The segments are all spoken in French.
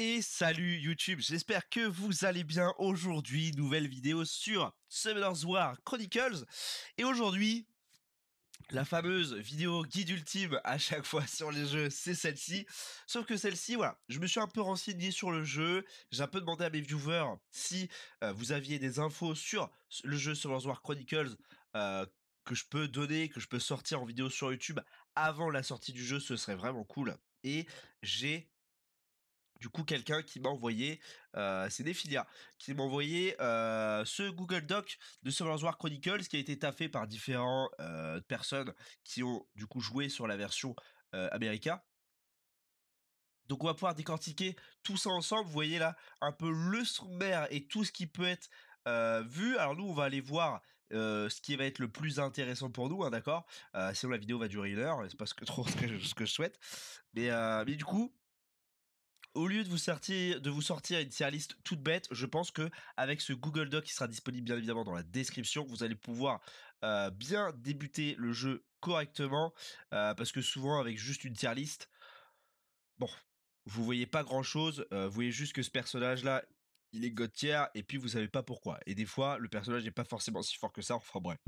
Et salut YouTube, j'espère que vous allez bien aujourd'hui. Nouvelle vidéo sur Summoner's War Chronicles. Et aujourd'hui, la fameuse vidéo guide ultime à chaque fois sur les jeux, c'est celle-ci. Sauf que celle-ci, voilà, je me suis un peu renseigné sur le jeu. J'ai un peu demandé à mes viewers si euh, vous aviez des infos sur le jeu Summoner's War Chronicles euh, que je peux donner, que je peux sortir en vidéo sur YouTube avant la sortie du jeu, ce serait vraiment cool. Et j'ai du coup quelqu'un qui m'a envoyé, euh, c'est filia, qui m'a envoyé ce Google Doc de Summer's War Chronicles qui a été taffé par différentes personnes qui ont du coup joué sur la version Américaine. Donc on va pouvoir décortiquer tout ça ensemble. Vous voyez là un peu le sommaire et tout ce qui peut être vu. Alors nous on va aller voir ce qui va être le plus intéressant pour nous, hein, d'accord Sinon la vidéo va durer une heure, c'est pas ce que, trop ce que, je, souhaite. Mais, mais du coup, au lieu de vous sortir une tier list toute bête, je pense que avec ce Google Doc qui sera disponible bien évidemment dans la description, vous allez pouvoir euh, bien débuter le jeu correctement euh, parce que souvent avec juste une tier list, bon, vous voyez pas grand chose, euh, vous voyez juste que ce personnage là il est god et puis vous savez pas pourquoi. Et des fois le personnage n'est pas forcément si fort que ça, enfin bref.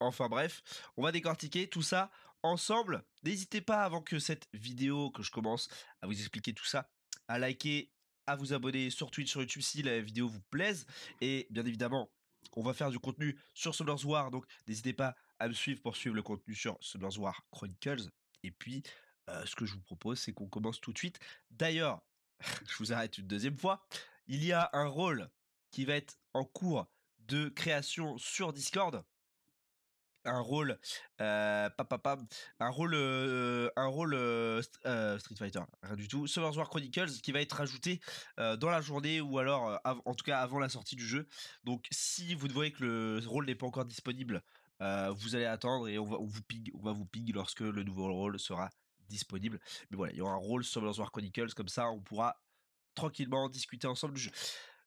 Enfin bref, on va décortiquer tout ça, ensemble. N'hésitez pas avant que cette vidéo que je commence à vous expliquer tout ça, à liker, à vous abonner sur Twitch, sur YouTube si la vidéo vous plaise. Et bien évidemment, on va faire du contenu sur Summer's War, donc n'hésitez pas à me suivre pour suivre le contenu sur Summer's War Chronicles. Et puis, euh, ce que je vous propose, c'est qu'on commence tout de suite. D'ailleurs, je vous arrête une deuxième fois, il y a un rôle qui va être en cours de création sur Discord un rôle euh, un rôle un rôle Street Fighter rien du tout Summer War Chronicles qui va être ajouté dans la journée ou alors en tout cas avant la sortie du jeu donc si vous voyez que le rôle n'est pas encore disponible vous allez attendre et on va vous ping on va vous ping lorsque le nouveau rôle sera disponible mais voilà il y aura un rôle Summer War Chronicles comme ça on pourra tranquillement discuter ensemble du jeu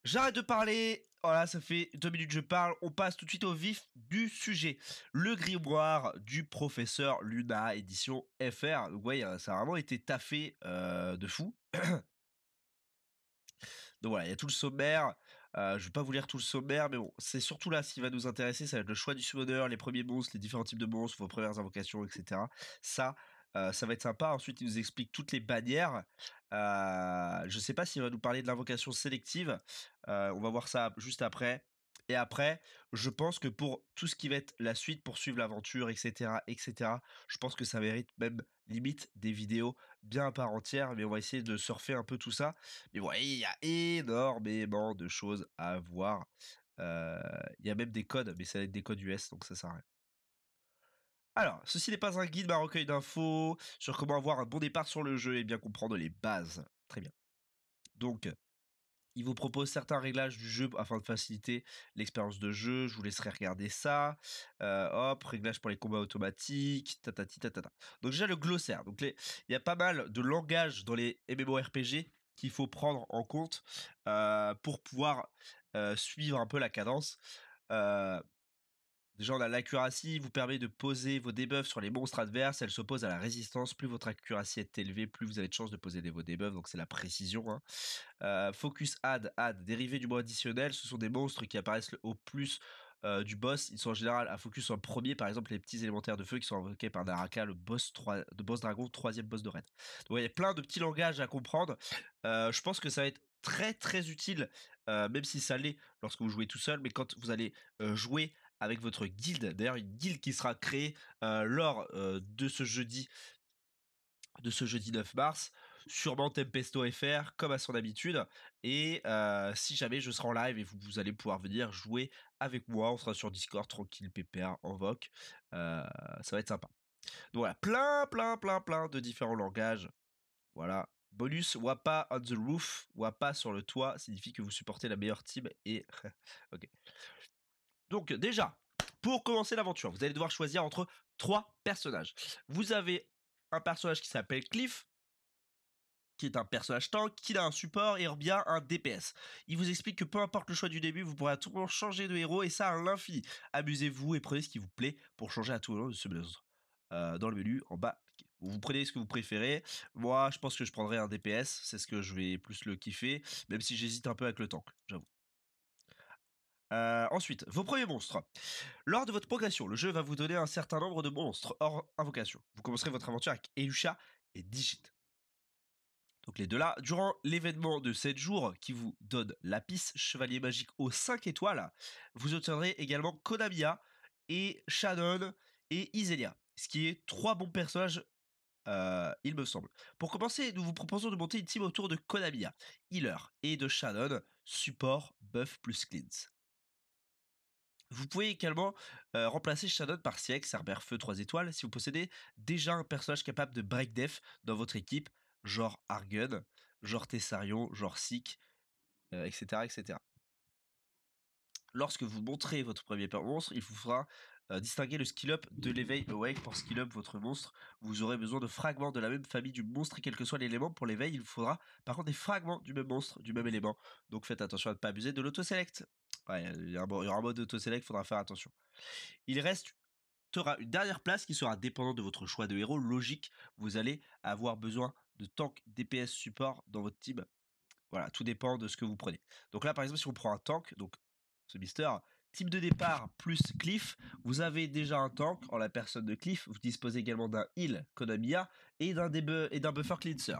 J'arrête de parler. Voilà, oh ça fait deux minutes que je parle. On passe tout de suite au vif du sujet. Le grimoire du professeur Luna, édition FR. Donc, ouais, hein, ça a vraiment été taffé euh, de fou. Donc voilà, il y a tout le sommaire. Euh, je ne vais pas vous lire tout le sommaire, mais bon, c'est surtout là ce qui va nous intéresser, ça va être le choix du summoner, les premiers monstres, les différents types de monstres, vos premières invocations, etc. Ça, ça va être sympa. Ensuite, il nous explique toutes les bannières. je ne sais pas s'il va nous parler de l'invocation sélective. on va voir ça juste après. Et après, je pense que pour tout ce qui va être la suite, poursuivre l'aventure, etc., etc., je pense que ça mérite même limite des vidéos bien à part entière, mais on va essayer de surfer un peu tout ça. Mais vous voyez, il y a énormément de choses à voir. Il y a même des codes, mais ça va être des codes US, donc ça sert à rien. Alors, ceci n'est pas un guide, mais un recueil d'infos sur comment avoir un bon départ sur le jeu et bien comprendre les bases. Très bien. Donc, il vous propose certains réglages du jeu afin de faciliter l'expérience de jeu. Je vous laisserai regarder ça. Euh, hop, réglages pour les combats automatiques. Donc déjà le glossaire. Donc il y a pas mal de langage dans les MMORPG qu'il faut prendre en compte euh, pour pouvoir euh, suivre un peu la cadence. Déjà, on a l'accuracy vous permet de poser vos debuffs sur les monstres adverses. Elle s'oppose à la résistance. Plus votre accuracy est élevée, plus vous avez de chances de poser des, vos debuffs. Donc, c'est la précision. Hein. Euh, focus add, add, dérivé du mot additionnel. Ce sont des monstres qui apparaissent au plus euh, du boss. Ils sont en général à focus en premier. Par exemple, les petits élémentaires de feu qui sont invoqués par Naraka, le boss, 3, boss dragon, troisième boss de raid. Donc, il y a plein de petits langages à comprendre. Euh, je pense que ça va être très très utile, même si ça l'est lorsque vous jouez tout seul, mais quand vous allez jouer avec votre guilde. D'ailleurs, une guilde qui sera créée euh, lors euh, de ce jeudi de ce jeudi 9 mars, sûrement Tempesto FR comme à son habitude. Et euh, si jamais je serai en live et vous, vous, allez pouvoir venir jouer avec moi, on sera sur Discord tranquille, PPR en voc. ça va être sympa. Donc voilà, plein, plein, plein, plein de différents langages. Voilà, Bonus Wapa on the roof, Wapa sur le toit signifie que vous supportez la meilleure team et ok. Donc déjà, pour commencer l'aventure, vous allez devoir choisir entre trois personnages. Vous avez un personnage qui s'appelle Cliff, qui est un personnage tank, qui a un support et bien un DPS. Il vous explique que peu importe le choix du début, vous pourrez à changer de héros et ça à l'infini. Amusez-vous et prenez ce qui vous plaît pour changer à tout moment de ce euh, dans le menu en bas. Vous prenez ce que vous préférez. Moi, je pense que je prendrai un DPS. C'est ce que je vais plus le kiffer, même si j'hésite un peu avec le tank, j'avoue. Euh, ensuite, vos premiers monstres. Lors de votre progression, le jeu va vous donner un certain nombre de monstres hors invocation. Vous commencerez votre aventure avec Elusha et Digit. Donc les deux là, durant l'événement de 7 jours qui vous donne Lapis, Chevalier Magique aux 5 étoiles, vous obtiendrez également Konamiya, et Shannon et Iselia, ce qui est trois bons personnages euh, il me semble. Pour commencer, nous vous proposons de monter une team autour de Konamiya, healer, et de Shannon, support, buff plus cleanse. Vous pouvez également euh, remplacer Shadow par Sieg, Cerberfeu Feu 3 étoiles, si vous possédez déjà un personnage capable de break death dans votre équipe, genre Argun, genre Tessarion, genre Sick, etc., etc. Lorsque vous montrez votre premier monstre, il vous fera euh, distinguer le skill up de l'éveil euh, awake. Pour skill up votre monstre, vous aurez besoin de fragments de la même famille du monstre et quel que soit l'élément. Pour l'éveil, il faudra par contre des fragments du même monstre, du même élément. Donc faites attention à ne pas abuser de l'auto-select. Ouais, il y aura un mode auto-select, faudra faire attention. Il reste aura une dernière place qui sera dépendante de votre choix de héros. Logique, vous allez avoir besoin de tank DPS support dans votre team. Voilà, tout dépend de ce que vous prenez. Donc là, par exemple, si on prend un tank, donc ce Mister, Type de départ plus Cliff, vous avez déjà un tank en la personne de Cliff, vous disposez également d'un heal Konamiya et d'un buffer cleanser.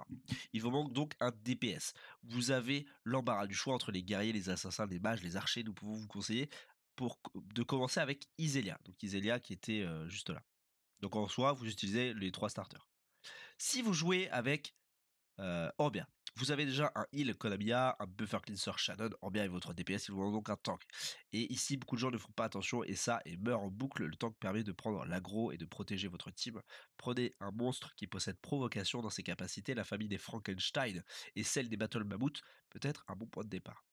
Il vous manque donc un DPS. Vous avez l'embarras du choix entre les guerriers, les assassins, les mages, les archers, nous pouvons vous conseiller pour, de commencer avec Iselia, donc Iselia qui était euh, juste là. Donc en soi, vous utilisez les trois starters. Si vous jouez avec euh, Orbia, vous avez déjà un heal Konamiya, un buffer cleanser Shannon en bien avec votre DPS, il vous manque donc un tank. Et ici, beaucoup de gens ne font pas attention et ça, et meurt en boucle. Le tank permet de prendre l'aggro et de protéger votre team. Prenez un monstre qui possède provocation dans ses capacités, la famille des Frankenstein et celle des Battle Mammoth, peut-être un bon point de départ.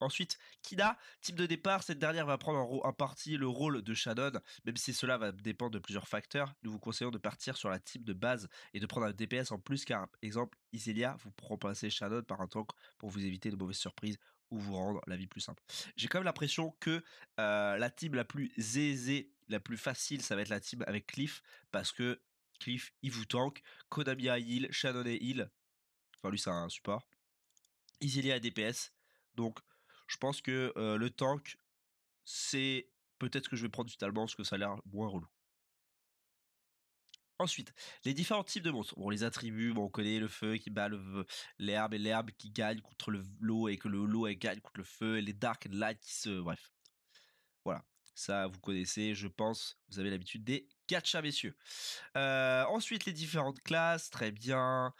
Ensuite, Kida, type de départ, cette dernière va prendre en, partie le rôle de Shannon, même si cela va dépendre de plusieurs facteurs. Nous vous conseillons de partir sur la type de base et de prendre un DPS en plus, car exemple, Iselia, vous passer Shannon par un tank pour vous éviter de mauvaises surprises ou vous rendre la vie plus simple. J'ai quand même l'impression que euh, la team la plus aisée, la plus facile, ça va être la team avec Cliff, parce que Cliff, il vous tank, Konami a heal, Shannon est heal, enfin lui c'est un support, Iselia à DPS, donc je pense que le tank, c'est peut-être que je vais prendre du ce parce que ça a l'air moins relou. Ensuite, les différents types de monstres. Bon, les attributs, bon, on connaît le feu qui bat l'herbe et l'herbe qui gagne contre le le, et que l'eau loup gagne contre le feu et les dark and light qui se. Bref. Voilà. Ça, vous connaissez, je pense, vous avez l'habitude des Gacha, messieurs. Euh, ensuite, les différentes classes, très bien.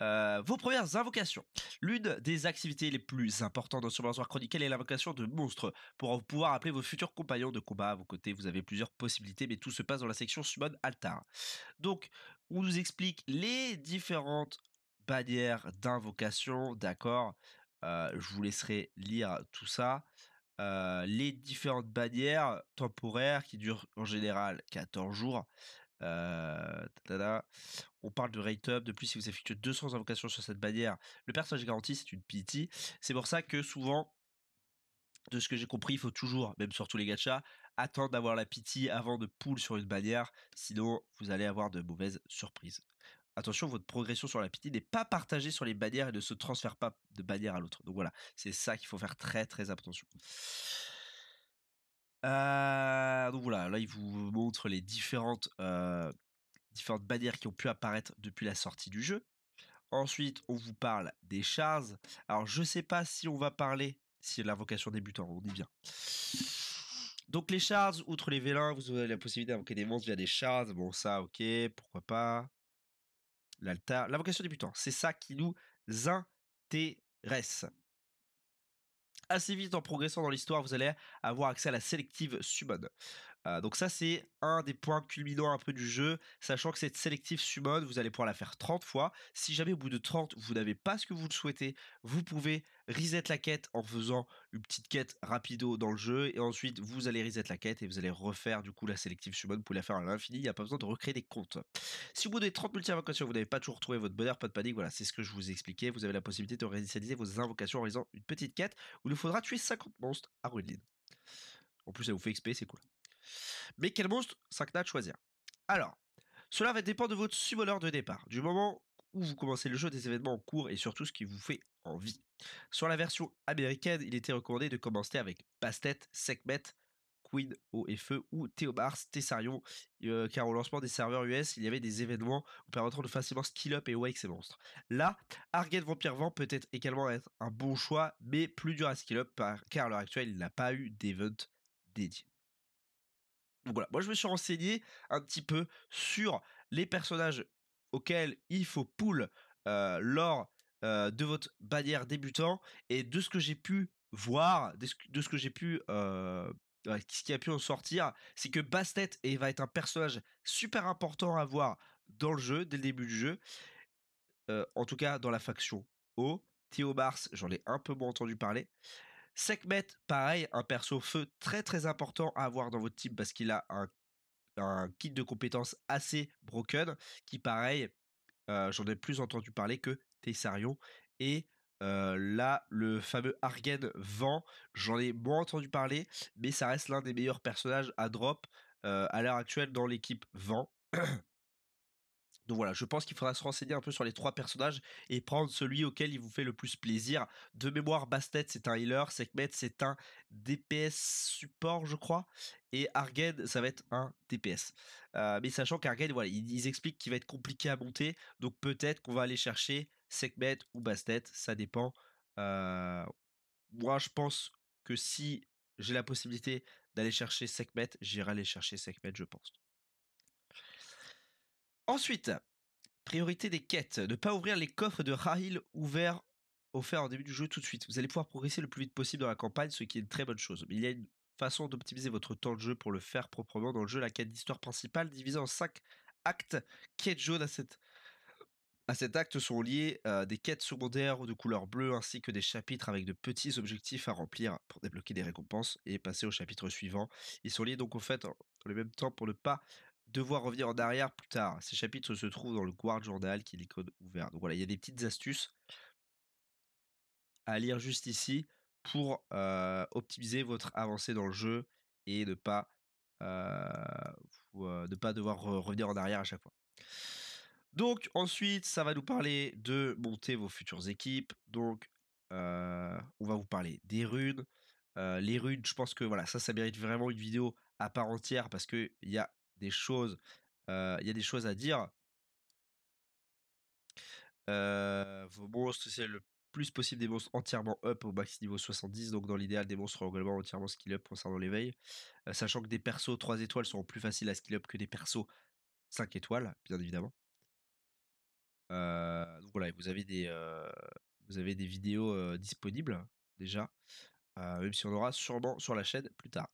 Euh, vos premières invocations. L'une des activités les plus importantes dans Survivor Chronicle est l'invocation de monstres. Pour pouvoir appeler vos futurs compagnons de combat à vos côtés, vous avez plusieurs possibilités, mais tout se passe dans la section Summon Altar. Donc, on nous explique les différentes bannières d'invocation, d'accord euh, Je vous laisserai lire tout ça. Euh, les différentes bannières temporaires qui durent en général 14 jours. Euh, On parle de rate up. De plus, si vous effectuez 200 invocations sur cette bannière, le personnage garanti, c'est une pity. C'est pour ça que souvent, de ce que j'ai compris, il faut toujours, même sur tous les gachas, attendre d'avoir la pity avant de pull sur une bannière. Sinon, vous allez avoir de mauvaises surprises attention, votre progression sur la pitié n'est pas partagée sur les bannières et ne se transfère pas de bannière à l'autre. Donc voilà, c'est ça qu'il faut faire très très attention. Ah, donc voilà, là il vous montre les différentes, euh, différentes bannières qui ont pu apparaître depuis la sortie du jeu. Ensuite, on vous parle des shards. Alors je ne sais pas si on va parler, si l'invocation débutant, on dit bien. Donc les shards, outre les vélins, vous avez la possibilité d'invoquer des monstres via des shards. Bon ça, ok, pourquoi pas l'altar, la vocation débutant. C'est ça qui nous intéresse. Assez vite en progressant dans l'histoire, vous allez avoir accès à la sélective summon donc ça c'est un des points culminants un peu du jeu, sachant que cette sélective summon, vous allez pouvoir la faire 30 fois. Si jamais au bout de 30, vous n'avez pas ce que vous le souhaitez, vous pouvez reset la quête en faisant une petite quête rapido dans le jeu, et ensuite vous allez reset la quête et vous allez refaire du coup la sélective summon, vous pouvez la faire à l'infini, il n'y a pas besoin de recréer des comptes. Si au bout des 30 multi-invocations, vous n'avez pas toujours trouvé votre bonheur, pas de panique, voilà, c'est ce que je vous expliquais. vous avez la possibilité de réinitialiser vos invocations en réalisant une petite quête où il faudra tuer 50 monstres à Ruidlin En plus, ça vous fait XP, c'est cool. Mais quel monstre 5 choisir Alors, cela va dépendre de votre suboleur de départ, du moment où vous commencez le jeu des événements en cours et surtout ce qui vous fait envie. Sur la version américaine, il était recommandé de commencer avec Bastet, Sekhmet, Queen, O.F.E. et Feu ou Théobars, Tessarion, euh, car au lancement des serveurs US, il y avait des événements vous permettant de facilement skill up et wake ces monstres. Là, Argent Vampire Vent peut être également être un bon choix, mais plus dur à skill up car à l'heure actuelle, il n'a pas eu d'event dédié. Donc voilà, moi je me suis renseigné un petit peu sur les personnages auxquels il faut pull euh, lors euh, de votre bannière débutant et de ce que j'ai pu voir, de ce que j'ai pu euh, ce qui a pu en sortir, c'est que Bastet va être un personnage super important à voir dans le jeu, dès le début du jeu. en tout cas, dans la faction O. Théo Mars, j'en ai un peu moins entendu parler. Sekhmet, pareil, un perso feu très très important à avoir dans votre team parce qu'il a un, kit de compétences assez broken qui, pareil, euh, j'en ai plus entendu parler que Tessarion. Et euh, là, le fameux Argen Vent, j'en ai moins entendu parler, mais ça reste l'un des meilleurs personnages à drop euh, à l'heure actuelle dans l'équipe Vent. Donc voilà, je pense qu'il faudra se renseigner un peu sur les trois personnages et prendre celui auquel il vous fait le plus plaisir. De mémoire, Bastet, c'est un healer, Sekhmet, c'est un DPS support, je crois, et Argen, ça va être un DPS. Euh, mais sachant qu'Argen, voilà, ils, expliquent qu'il va être compliqué à monter, donc peut-être qu'on va aller chercher Sekhmet ou Bastet, ça dépend. Euh, moi, je pense que si j'ai la possibilité d'aller chercher Sekhmet, j'irai aller chercher Sekhmet, je pense. Ensuite, priorité des quêtes. Ne pas ouvrir les coffres de Rahil ouverts offerts en début du jeu tout de suite. Vous allez pouvoir progresser le plus vite possible dans la campagne, ce qui est une très bonne chose. Mais il y a une façon d'optimiser votre temps de jeu pour le faire proprement dans le jeu. La quête d'histoire principale, divisée en 5 actes, quêtes jaunes à à cet acte sont liées euh, des quêtes secondaires de couleur bleue ainsi que des chapitres avec de petits objectifs à remplir pour débloquer des récompenses et passer au chapitre suivant. Ils sont liés donc au fait en, le même temps pour ne pas devoir revenir en arrière plus tard. Ces chapitres se trouvent dans le Guard Journal qui est l'icône ouverte. Donc voilà, il y a des petites astuces à lire juste ici pour optimiser votre avancée dans le jeu et ne pas, ne pas devoir revenir en arrière à chaque fois. Donc ensuite, ça va nous parler de monter vos futures équipes. Donc on va vous parler des runes. les runes, je pense que voilà, ça, ça mérite vraiment une vidéo à part entière parce qu'il y a choses. Il y a des choses à dire. vos monstres, c'est le plus possible des monstres entièrement up au max niveau 70. Donc, dans l'idéal, des monstres globalement entièrement skill up concernant l'éveil. sachant que des persos 3 étoiles seront plus faciles à skill up que des persos 5 étoiles, bien évidemment. donc voilà, vous avez des, vous avez des vidéos disponibles déjà, même si on aura sûrement sur la chaîne plus tard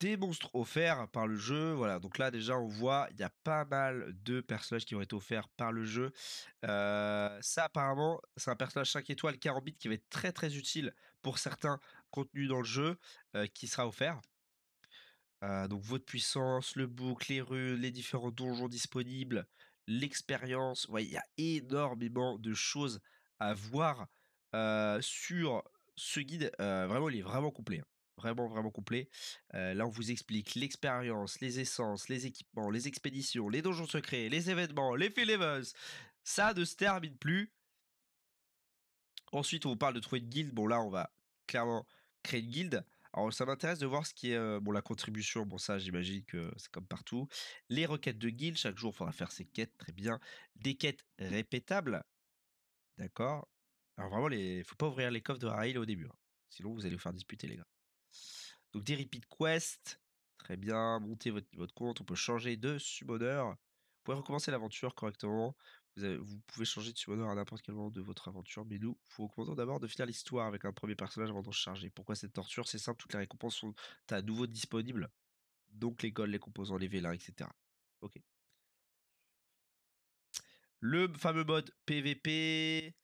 des monstres offerts par le jeu. Voilà, donc là déjà on voit il y a pas mal de personnages qui ont été offerts par le jeu. Euh, ça apparemment c'est un personnage 5 étoiles 40 qui va être très très utile pour certains contenus dans le jeu euh, qui sera offert. Euh, donc votre puissance, le bouc, les runes, les différents donjons disponibles, l'expérience. Ouais, il y a énormément de choses à voir sur ce guide. vraiment, il est vraiment complet vraiment vraiment complet. Euh, là, on vous explique l'expérience, les essences, les équipements, les expéditions, les donjons secrets, les événements, les les buzz. Ça ne se termine plus. Ensuite, on vous parle de trouver une guilde. Bon, là, on va clairement créer une guilde. Alors, ça m'intéresse de voir ce qui est euh, bon la contribution. Bon, ça, j'imagine que c'est comme partout. Les requêtes de guilde. Chaque jour, il faudra faire ses quêtes. Très bien. Des quêtes répétables. D'accord. Alors vraiment, il les... faut pas ouvrir les coffres de Rail au début. Hein. Sinon, vous allez vous faire disputer, les gars. Donc des repeat quests. Très bien, montez votre niveau compte. On peut changer de summoner. Vous pouvez recommencer l'aventure correctement. Vous, pouvez changer de summoner à n'importe quel moment de votre aventure, mais nous vous recommandons d'abord de finir l'histoire avec un premier personnage avant d'en charger. Pourquoi cette torture C'est simple, toutes les récompenses sont à nouveau disponibles. Donc les golds, les composants, les vélins, etc. Ok. Le fameux mode PVP,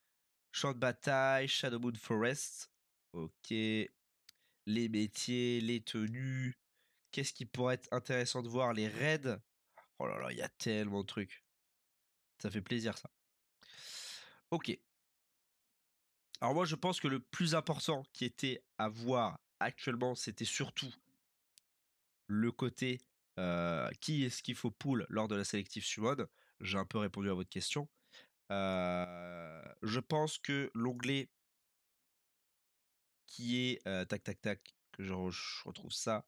champ de bataille, Shadowmoon Forest. Ok, les métiers, les tenues, qu'est-ce qui pourrait être intéressant de voir, les raids. Oh là là, il y a tellement de trucs. Ça fait plaisir ça. Ok. Alors moi je pense que le plus important qui était à voir actuellement, c'était surtout le côté qui est-ce qu'il faut pull lors de la sélective Summon. J'ai un peu répondu à votre question. je pense que l'onglet qui est tac tac tac que je, retrouve ça.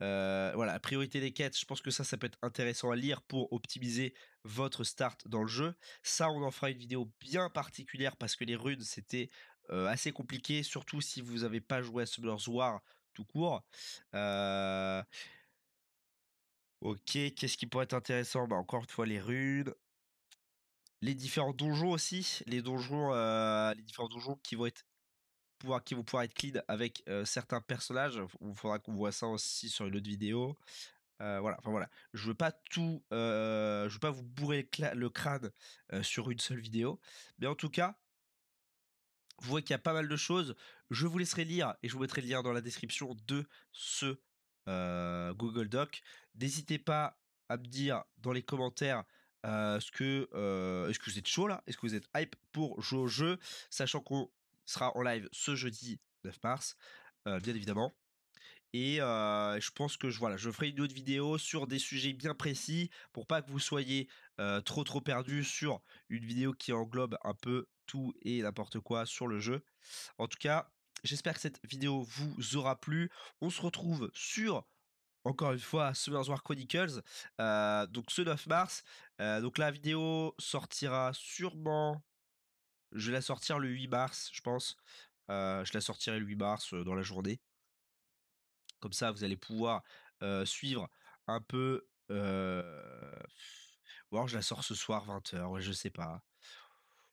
voilà, priorité des quêtes, je pense que ça, ça peut être intéressant à lire pour optimiser votre start dans le jeu. Ça, on en fera une vidéo bien particulière parce que les runes, c'était assez compliqué, surtout si vous n'avez pas joué à Summoner's War tout court. Ok, qu'est-ce qui pourrait être intéressant bah, Encore une fois, les runes. Les différents donjons aussi, les donjons, les différents donjons qui vont être qui vont pouvoir être clean avec euh, certains personnages. Il faudra qu'on voit ça aussi sur une autre vidéo. Euh, voilà, enfin voilà. Je veux pas tout, euh, je veux pas vous bourrer le, crâne sur une seule vidéo, mais en tout cas, vous voyez qu'il y a pas mal de choses. Je vous laisserai lire et je vous mettrai le lien dans la description de ce Google Doc. N'hésitez pas à me dire dans les commentaires ce que, euh, que, vous êtes chaud là Est-ce que vous êtes hype pour jouer au jeu Sachant qu'on sera en live ce jeudi 9 mars, euh, bien évidemment. Et euh, je pense que je, voilà, je ferai une autre vidéo sur des sujets bien précis pour pas que vous soyez euh, trop trop perdus sur une vidéo qui englobe un peu tout et n'importe quoi sur le jeu. En tout cas, j'espère que cette vidéo vous aura plu. On se retrouve sur encore une fois Summer's War Chronicles, donc ce 9 mars. donc la vidéo sortira sûrement je vais la sortir le 8 mars, je pense. je la sortirai le 8 mars dans la journée. Comme ça, vous allez pouvoir suivre un peu. Ou alors je la sors ce soir 20h, je sais pas.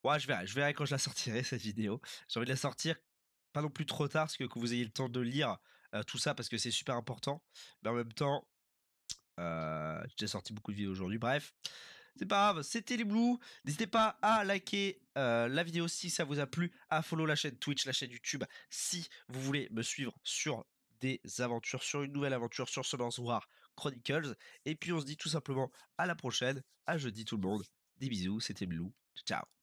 Ouais, je verrai, je verrai quand je la sortirai cette vidéo. J'ai envie de la sortir pas non plus trop tard, parce que, que vous ayez le temps de lire tout ça, parce que c'est super important. Mais en même temps, j'ai sorti beaucoup de vidéos aujourd'hui. Bref, c'est pas grave, c'était les Blues. N'hésitez pas à liker euh, la vidéo si ça vous a plu, à follow la chaîne Twitch, la chaîne YouTube, si vous voulez me suivre sur des aventures, sur une nouvelle aventure sur lance War Chronicles. Et puis on se dit tout simplement à la prochaine, à jeudi tout le monde. Des bisous, c'était Blue, ciao